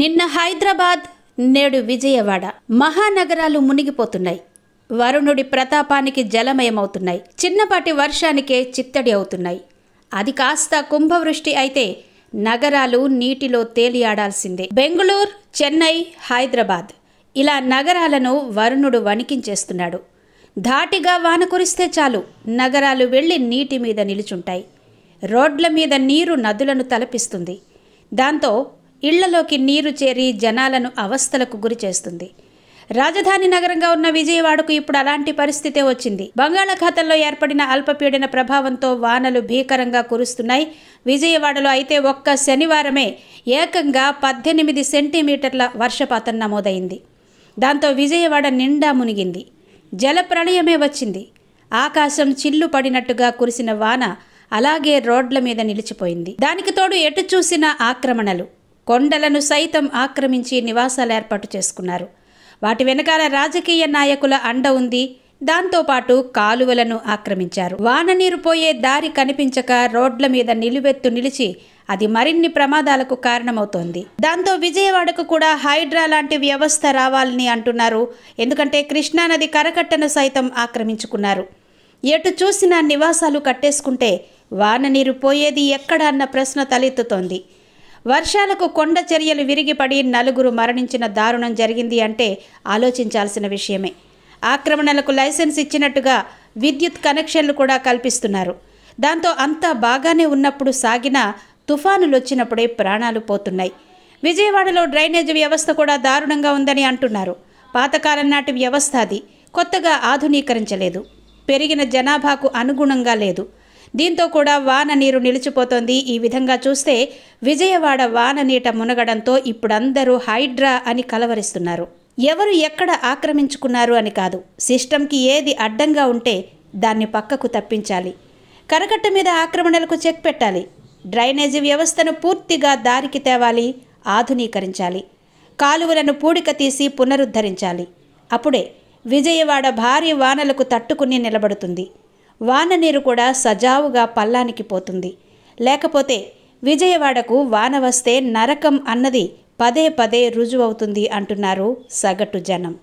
నిన్న హైదరాబాద్ నేడు విజయవాడ మహానగరాలు మునిగిపోతున్నాయి వరుణుడి ప్రతాపానికి జలమయమవుతున్నాయి చిన్నపాటి వర్షానికే చిత్తడి అవుతున్నాయి అది కాస్త కుంభవృష్టి అయితే నగరాలు నీటిలో తేలియాడాల్సిందే బెంగుళూరు చెన్నై హైదరాబాద్ ఇలా నగరాలను వరుణుడు వణికించేస్తున్నాడు ధాటిగా వాన కురిస్తే చాలు నగరాలు వెళ్ళి నీటి మీద నిలుచుంటాయి రోడ్ల మీద నీరు నదులను తలపిస్తుంది దాంతో ఇళ్లలోకి నీరు చేరి జనాలను అవస్థలకు గురి చేస్తుంది రాజధాని నగరంగా ఉన్న విజయవాడకు ఇప్పుడు అలాంటి పరిస్థితే వచ్చింది బంగాళాఖాతంలో ఏర్పడిన అల్పపీడన ప్రభావంతో వానలు భీకరంగా కురుస్తున్నాయి విజయవాడలో అయితే ఒక్క శనివారమే ఏకంగా పద్దెనిమిది సెంటీమీటర్ల వర్షపాతం నమోదైంది దాంతో విజయవాడ నిండా మునిగింది జల ప్రళయమే వచ్చింది ఆకాశం చిల్లు పడినట్టుగా కురిసిన వాన అలాగే రోడ్ల మీద నిలిచిపోయింది దానికి తోడు ఎటు చూసిన ఆక్రమణలు కొండలను సైతం ఆక్రమించి నివాసాలు ఏర్పాటు చేసుకున్నారు వాటి వెనకాల రాజకీయ నాయకుల అండ ఉంది దాంతోపాటు కాలువలను ఆక్రమించారు వాన నీరు పోయే దారి కనిపించక రోడ్ల మీద నిలువెత్తు నిలిచి అది మరిన్ని ప్రమాదాలకు కారణమవుతోంది దాంతో విజయవాడకు కూడా హైడ్రా లాంటి వ్యవస్థ రావాలని అంటున్నారు ఎందుకంటే కృష్ణానది కరకట్టను సైతం ఆక్రమించుకున్నారు ఎటు చూసినా నివాసాలు కట్టేసుకుంటే వాన నీరు పోయేది ఎక్కడ అన్న ప్రశ్న తలెత్తుతోంది వర్షాలకు కొండ చర్యలు విరిగిపడి నలుగురు మరణించిన దారుణం జరిగింది అంటే ఆలోచించాల్సిన విషయమే ఆక్రమణలకు లైసెన్స్ ఇచ్చినట్టుగా విద్యుత్ కనెక్షన్లు కూడా కల్పిస్తున్నారు దాంతో అంతా బాగానే ఉన్నప్పుడు సాగిన తుఫానులు వచ్చినప్పుడే ప్రాణాలు పోతున్నాయి విజయవాడలో డ్రైనేజ్ వ్యవస్థ కూడా దారుణంగా ఉందని అంటున్నారు పాతకాలం నాటి వ్యవస్థ అది కొత్తగా ఆధునీకరించలేదు పెరిగిన జనాభాకు అనుగుణంగా లేదు దీంతో కూడా వాన నీరు నిలిచిపోతోంది ఈ విధంగా చూస్తే విజయవాడ వాన నీట మునగడంతో ఇప్పుడందరూ హైడ్రా అని కలవరిస్తున్నారు ఎవరు ఎక్కడ ఆక్రమించుకున్నారు అని కాదు సిస్టమ్కి ఏది అడ్డంగా ఉంటే దాన్ని పక్కకు తప్పించాలి కరకట్ట మీద ఆక్రమణలకు చెక్ పెట్టాలి డ్రైనేజీ వ్యవస్థను పూర్తిగా దారికి తేవాలి ఆధునీకరించాలి కాలువలను పూడిక తీసి పునరుద్ధరించాలి అప్పుడే విజయవాడ భారీ వానలకు తట్టుకుని నిలబడుతుంది వాన నీరు కూడా సజావుగా పల్లానికి పోతుంది లేకపోతే విజయవాడకు వాన వస్తే నరకం అన్నది పదే పదే రుజువవుతుంది అంటున్నారు సగటు జనం